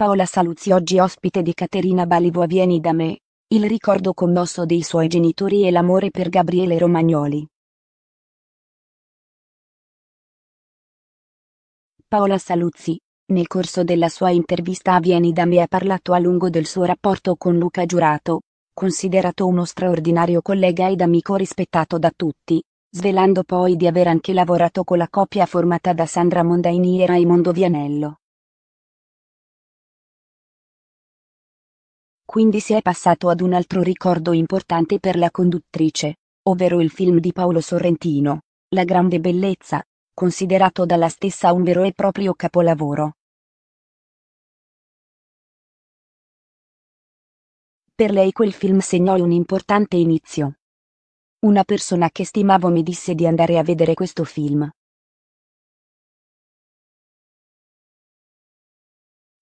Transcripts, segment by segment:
Paola Saluzzi oggi ospite di Caterina Balivo a Vieni da me, il ricordo commosso dei suoi genitori e l'amore per Gabriele Romagnoli. Paola Saluzzi, nel corso della sua intervista a Vieni da me ha parlato a lungo del suo rapporto con Luca Giurato, considerato uno straordinario collega ed amico rispettato da tutti, svelando poi di aver anche lavorato con la coppia formata da Sandra Mondaini e Raimondo Vianello. Quindi si è passato ad un altro ricordo importante per la conduttrice, ovvero il film di Paolo Sorrentino, La grande bellezza, considerato dalla stessa un vero e proprio capolavoro. Per lei quel film segnò un importante inizio. Una persona che stimavo mi disse di andare a vedere questo film.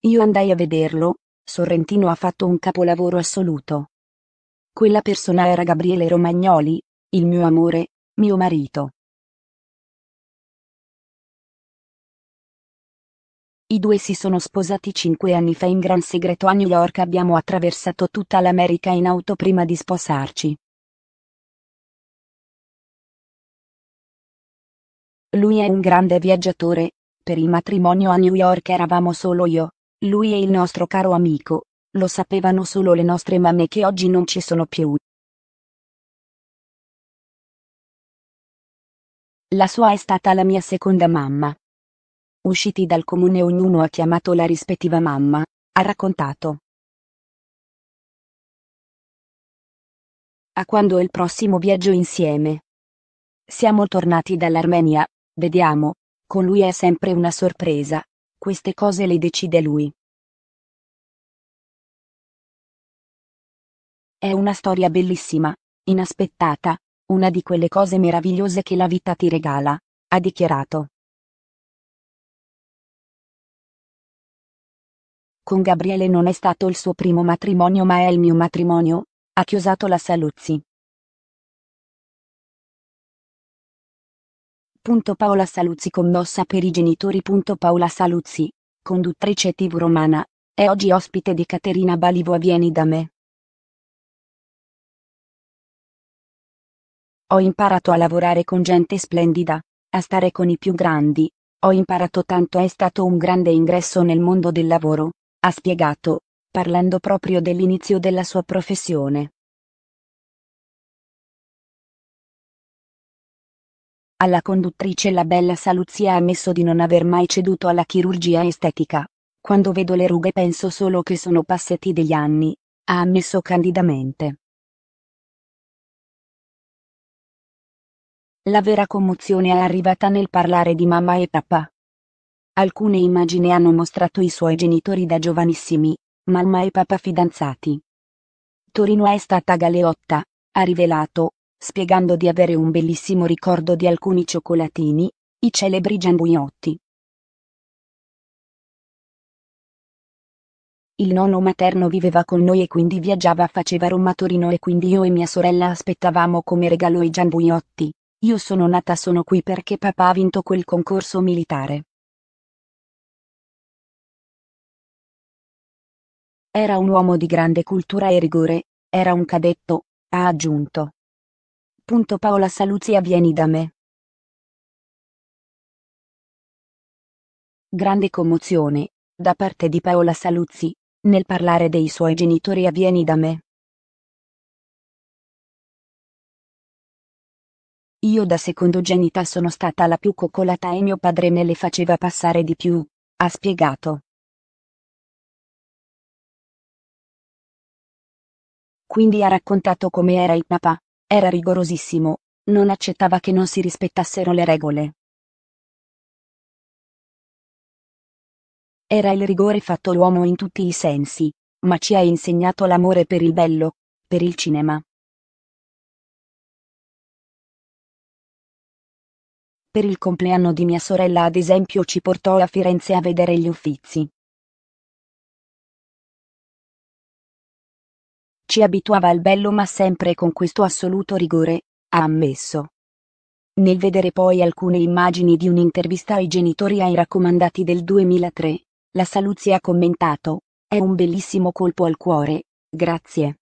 Io andai a vederlo, Sorrentino ha fatto un capolavoro assoluto. Quella persona era Gabriele Romagnoli, il mio amore, mio marito. I due si sono sposati cinque anni fa in gran segreto a New York abbiamo attraversato tutta l'America in auto prima di sposarci. Lui è un grande viaggiatore, per il matrimonio a New York eravamo solo io, lui e il nostro caro amico, lo sapevano solo le nostre mamme che oggi non ci sono più. La sua è stata la mia seconda mamma. Usciti dal comune ognuno ha chiamato la rispettiva mamma, ha raccontato. A quando il prossimo viaggio insieme. Siamo tornati dall'Armenia, vediamo, con lui è sempre una sorpresa, queste cose le decide lui. È una storia bellissima, inaspettata, una di quelle cose meravigliose che la vita ti regala, ha dichiarato. Con Gabriele non è stato il suo primo matrimonio ma è il mio matrimonio, ha chiosato la Saluzzi. Paola Saluzzi commossa per i genitori. Paola Saluzzi, conduttrice TV romana, è oggi ospite di Caterina Balivo a Vieni da me. Ho imparato a lavorare con gente splendida, a stare con i più grandi, ho imparato tanto è stato un grande ingresso nel mondo del lavoro, ha spiegato, parlando proprio dell'inizio della sua professione. Alla conduttrice la bella Saluzia ha ammesso di non aver mai ceduto alla chirurgia estetica. Quando vedo le rughe penso solo che sono passati degli anni, ha ammesso candidamente. La vera commozione è arrivata nel parlare di mamma e papà. Alcune immagini hanno mostrato i suoi genitori da giovanissimi, mamma e papà fidanzati. Torino è stata galeotta, ha rivelato, spiegando di avere un bellissimo ricordo di alcuni cioccolatini, i celebri gianbuiotti. Il nonno materno viveva con noi e quindi viaggiava, faceva Roma-Torino e quindi io e mia sorella aspettavamo come regalo i gianbuiotti. Io sono nata sono qui perché papà ha vinto quel concorso militare. Era un uomo di grande cultura e rigore, era un cadetto, ha aggiunto punto Paola Saluzia Vieni da me. Grande commozione, da parte di Paola Saluzzi, nel parlare dei suoi genitori a Vieni da me. Io da secondogenita sono stata la più coccolata e mio padre me le faceva passare di più, ha spiegato. Quindi ha raccontato come era il papà, era rigorosissimo, non accettava che non si rispettassero le regole. Era il rigore fatto l'uomo in tutti i sensi, ma ci ha insegnato l'amore per il bello, per il cinema. Per il compleanno di mia sorella ad esempio ci portò a Firenze a vedere gli Uffizi. Ci abituava al bello ma sempre con questo assoluto rigore, ha ammesso. Nel vedere poi alcune immagini di un'intervista ai genitori ai raccomandati del 2003, la Saluzzi ha commentato, è un bellissimo colpo al cuore, grazie.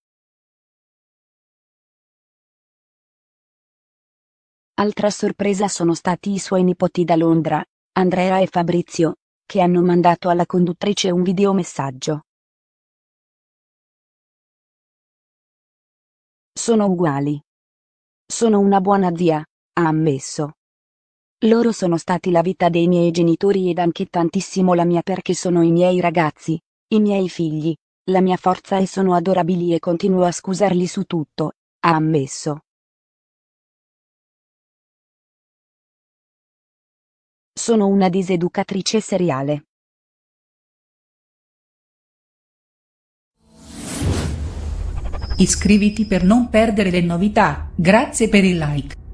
Altra sorpresa sono stati i suoi nipoti da Londra, Andrea e Fabrizio, che hanno mandato alla conduttrice un videomessaggio. Sono uguali. Sono una buona zia, ha ammesso. Loro sono stati la vita dei miei genitori ed anche tantissimo la mia perché sono i miei ragazzi, i miei figli, la mia forza e sono adorabili e continuo a scusarli su tutto, ha ammesso. Sono una diseducatrice seriale. Iscriviti per non perdere le novità, grazie per il like.